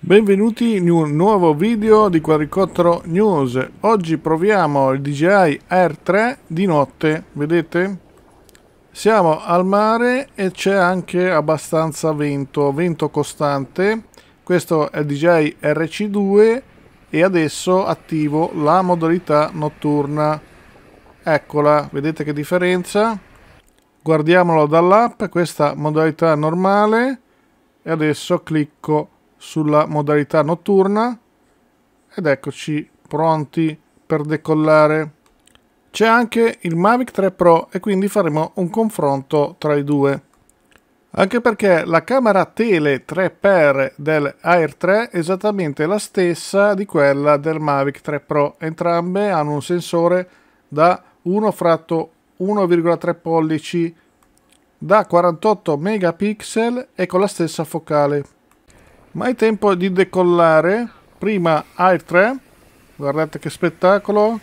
Benvenuti in un nuovo video di Quadricottero News. Oggi proviamo il DJI Air 3 di notte, vedete? Siamo al mare e c'è anche abbastanza vento, vento costante. Questo è il DJI RC2 e adesso attivo la modalità notturna. Eccola, vedete che differenza? Guardiamolo dall'app, questa modalità normale e adesso clicco sulla modalità notturna ed eccoci pronti per decollare. C'è anche il Mavic 3 Pro e quindi faremo un confronto tra i due. Anche perché la camera tele 3x del Air 3 è esattamente la stessa di quella del Mavic 3 Pro. Entrambe hanno un sensore da 1 fratto 1,3 pollici da 48 megapixel e con la stessa focale. Ma è tempo di decollare. Prima Air 3 guardate che spettacolo.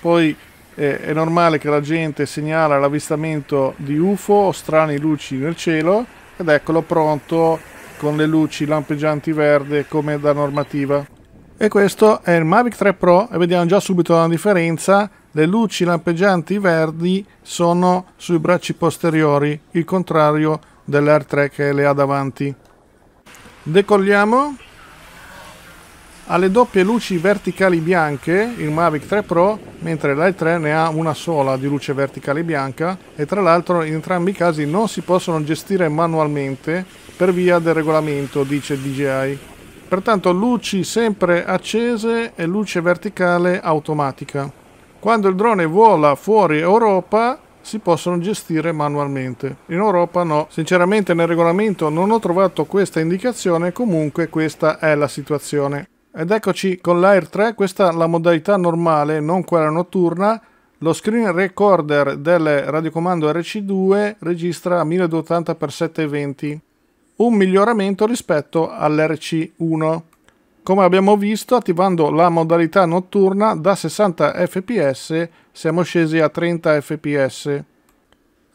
Poi eh, è normale che la gente segnala l'avvistamento di UFO o strane luci nel cielo. Ed eccolo pronto con le luci lampeggianti verde come da normativa. E questo è il Mavic 3 Pro e vediamo già subito la differenza. Le luci lampeggianti verdi sono sui bracci posteriori, il contrario dell'Air 3 che le ha davanti. Decolliamo. alle doppie luci verticali bianche il Mavic 3 Pro, mentre l'i3 ne ha una sola di luce verticale bianca e tra l'altro in entrambi i casi non si possono gestire manualmente per via del regolamento, dice DJI. Pertanto luci sempre accese e luce verticale automatica. Quando il drone vola fuori Europa si possono gestire manualmente. In Europa no. Sinceramente nel regolamento non ho trovato questa indicazione, comunque questa è la situazione. Ed eccoci con l'Air 3, questa è la modalità normale, non quella notturna. Lo screen recorder del radiocomando RC2 registra 1280 x 720 un miglioramento rispetto all'RC1. Come abbiamo visto, attivando la modalità notturna da 60 fps siamo scesi a 30 fps.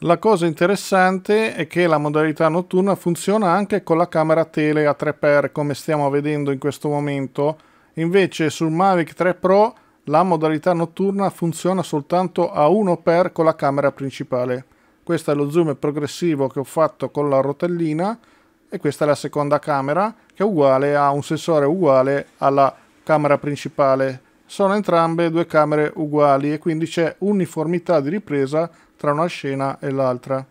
La cosa interessante è che la modalità notturna funziona anche con la camera tele a 3x come stiamo vedendo in questo momento. Invece sul Mavic 3 Pro la modalità notturna funziona soltanto a 1x con la camera principale. Questo è lo zoom progressivo che ho fatto con la rotellina e questa è la seconda camera che è uguale a un sensore uguale alla camera principale. Sono entrambe due camere uguali e quindi c'è uniformità di ripresa tra una scena e l'altra.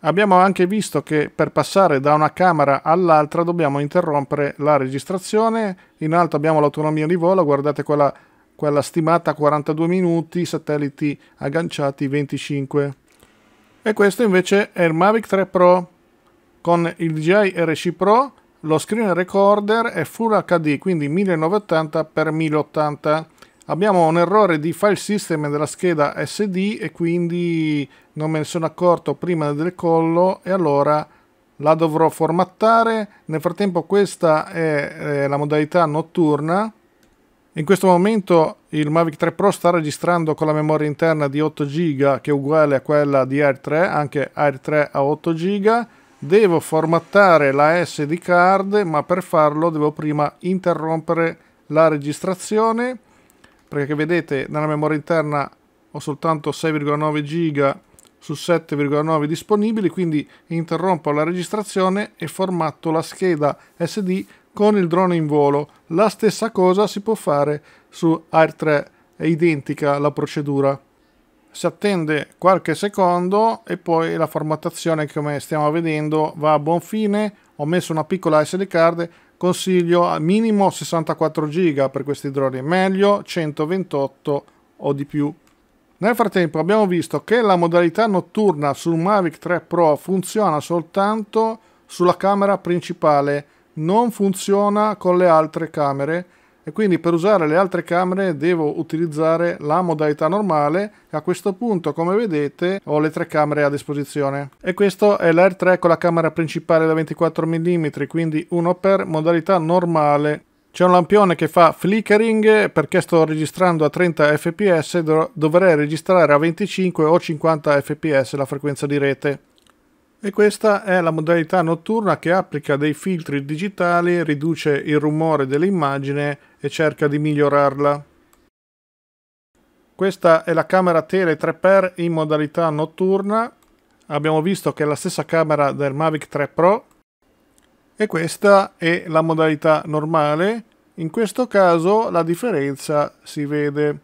Abbiamo anche visto che per passare da una camera all'altra dobbiamo interrompere la registrazione. In alto abbiamo l'autonomia di volo, guardate quella, quella stimata 42 minuti, satelliti agganciati 25. E questo invece è il Mavic 3 Pro con il DJI RC Pro lo screen recorder è Full HD, quindi 1980x1080. Abbiamo un errore di file system della scheda SD e quindi non me ne sono accorto prima del decollo e allora la dovrò formattare. Nel frattempo questa è la modalità notturna. In questo momento il Mavic 3 Pro sta registrando con la memoria interna di 8 GB che è uguale a quella di Air 3, anche Air 3 a 8 GB devo formattare la SD card ma per farlo devo prima interrompere la registrazione perché vedete nella memoria interna ho soltanto 6,9 giga su 7,9 disponibili quindi interrompo la registrazione e formatto la scheda SD con il drone in volo la stessa cosa si può fare su 3, è identica la procedura si attende qualche secondo e poi la formattazione come stiamo vedendo va a buon fine ho messo una piccola SD card consiglio al minimo 64 giga per questi droni meglio 128 o di più nel frattempo abbiamo visto che la modalità notturna sul Mavic 3 Pro funziona soltanto sulla camera principale non funziona con le altre camere e quindi per usare le altre camere devo utilizzare la modalità normale a questo punto come vedete ho le tre camere a disposizione e questo è l'Air 3 con la camera principale da 24 mm quindi 1 per modalità normale c'è un lampione che fa flickering perché sto registrando a 30 fps, dovrei registrare a 25 o 50 fps la frequenza di rete e questa è la modalità notturna che applica dei filtri digitali, riduce il rumore dell'immagine e cerca di migliorarla. Questa è la camera tele 3x in modalità notturna, abbiamo visto che è la stessa camera del Mavic 3 Pro e questa è la modalità normale, in questo caso la differenza si vede.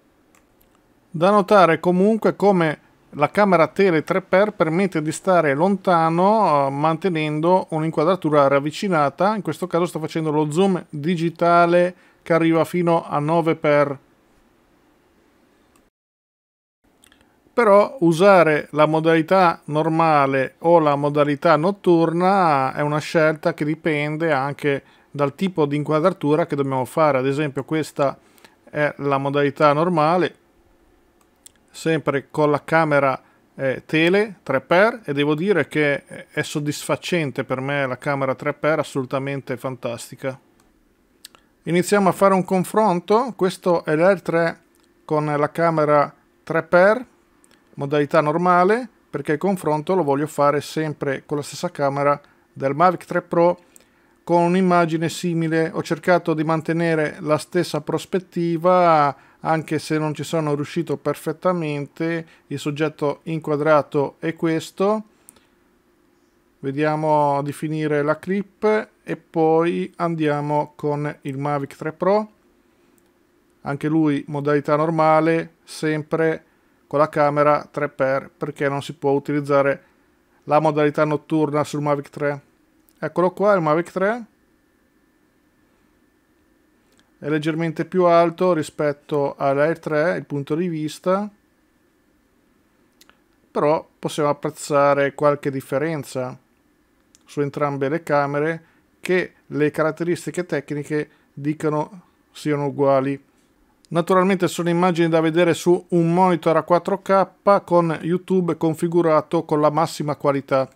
Da notare comunque come la camera tele 3x permette di stare lontano eh, mantenendo un'inquadratura ravvicinata, in questo caso sto facendo lo zoom digitale che arriva fino a 9x. Però usare la modalità normale o la modalità notturna è una scelta che dipende anche dal tipo di inquadratura che dobbiamo fare, ad esempio questa è la modalità normale sempre con la camera eh, tele 3x e devo dire che è soddisfacente per me la camera 3x, assolutamente fantastica. Iniziamo a fare un confronto, questo è l'R3 con la camera 3x, modalità normale, perché il confronto lo voglio fare sempre con la stessa camera del Mavic 3 Pro con un'immagine simile ho cercato di mantenere la stessa prospettiva anche se non ci sono riuscito perfettamente il soggetto inquadrato è questo vediamo di finire la clip e poi andiamo con il Mavic 3 Pro anche lui modalità normale sempre con la camera 3x perché non si può utilizzare la modalità notturna sul Mavic 3 Eccolo qua, il Mavic 3. È leggermente più alto rispetto all'Air 3, il punto di vista. Però possiamo apprezzare qualche differenza su entrambe le camere che le caratteristiche tecniche dicono siano uguali. Naturalmente sono immagini da vedere su un monitor a 4K con YouTube configurato con la massima qualità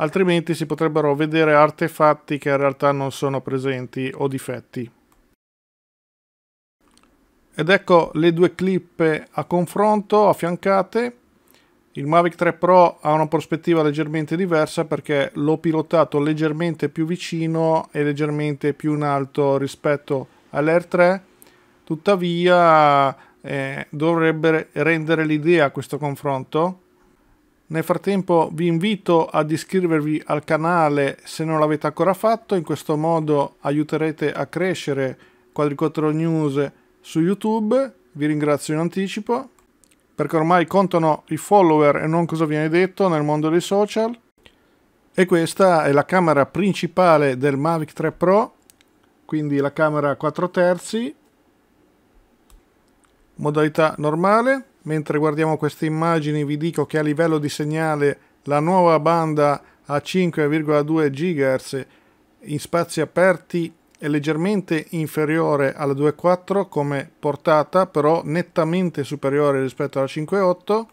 altrimenti si potrebbero vedere artefatti che in realtà non sono presenti o difetti. Ed ecco le due clip a confronto affiancate. Il Mavic 3 Pro ha una prospettiva leggermente diversa perché l'ho pilotato leggermente più vicino e leggermente più in alto rispetto all'Air 3, tuttavia eh, dovrebbe rendere l'idea questo confronto nel frattempo vi invito ad iscrivervi al canale se non l'avete ancora fatto, in questo modo aiuterete a crescere Quadricottero News su YouTube, vi ringrazio in anticipo, perché ormai contano i follower e non cosa viene detto nel mondo dei social. E questa è la camera principale del Mavic 3 Pro, quindi la camera 4 terzi, modalità normale. Mentre guardiamo queste immagini vi dico che a livello di segnale la nuova banda a 5,2 GHz in spazi aperti è leggermente inferiore alla 2.4 come portata, però nettamente superiore rispetto alla 5.8.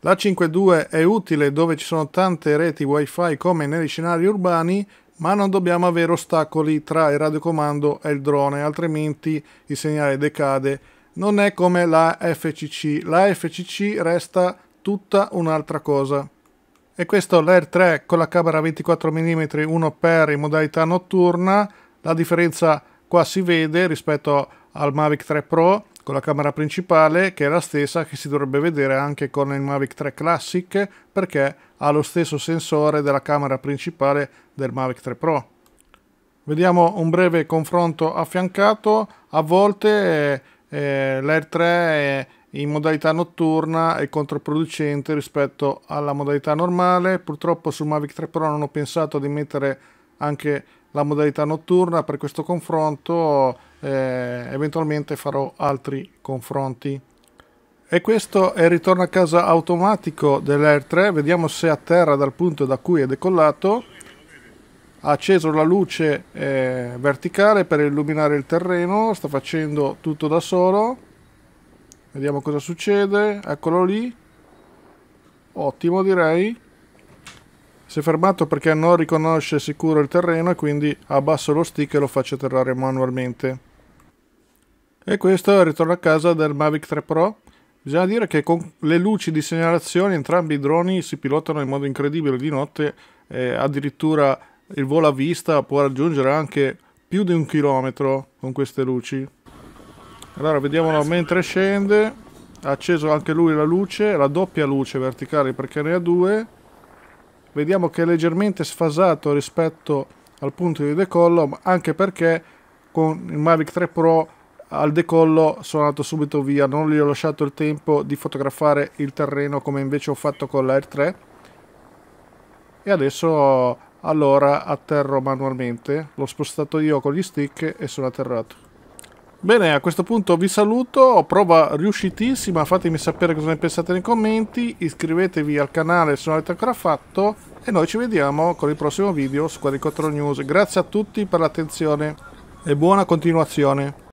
La 5.2 è utile dove ci sono tante reti wifi come negli scenari urbani, ma non dobbiamo avere ostacoli tra il radiocomando e il drone, altrimenti il segnale decade non è come la FCC. La FCC resta tutta un'altra cosa. E questo l'Air 3 con la camera 24 mm 1x in modalità notturna, la differenza qua si vede rispetto al Mavic 3 Pro con la camera principale che è la stessa che si dovrebbe vedere anche con il Mavic 3 Classic perché ha lo stesso sensore della camera principale del Mavic 3 Pro. Vediamo un breve confronto affiancato, a volte eh, l'Air 3 è in modalità notturna è controproducente rispetto alla modalità normale. Purtroppo sul Mavic 3 Pro non ho pensato di mettere anche la modalità notturna per questo confronto, eh, eventualmente farò altri confronti. E questo è il ritorno a casa automatico dell'Air 3, vediamo se atterra dal punto da cui è decollato ha acceso la luce eh, verticale per illuminare il terreno, sta facendo tutto da solo. Vediamo cosa succede, eccolo lì. Ottimo direi. Si è fermato perché non riconosce sicuro il terreno e quindi abbasso lo stick e lo faccio atterrare manualmente. E questo è il ritorno a casa del Mavic 3 Pro. Bisogna dire che con le luci di segnalazione entrambi i droni si pilotano in modo incredibile di notte, eh, addirittura il volo a vista può raggiungere anche più di un chilometro con queste luci. Allora vediamolo mentre scende, ha acceso anche lui la luce, la doppia luce verticale perché ne ha due. Vediamo che è leggermente sfasato rispetto al punto di decollo, anche perché con il Mavic 3 Pro al decollo sono andato subito via, non gli ho lasciato il tempo di fotografare il terreno come invece ho fatto con l'Air 3 e adesso allora atterro manualmente. L'ho spostato io con gli stick e sono atterrato. Bene, a questo punto vi saluto, prova riuscitissima, fatemi sapere cosa ne pensate nei commenti, iscrivetevi al canale se non avete ancora fatto e noi ci vediamo con il prossimo video su Quadricontro News. Grazie a tutti per l'attenzione e buona continuazione.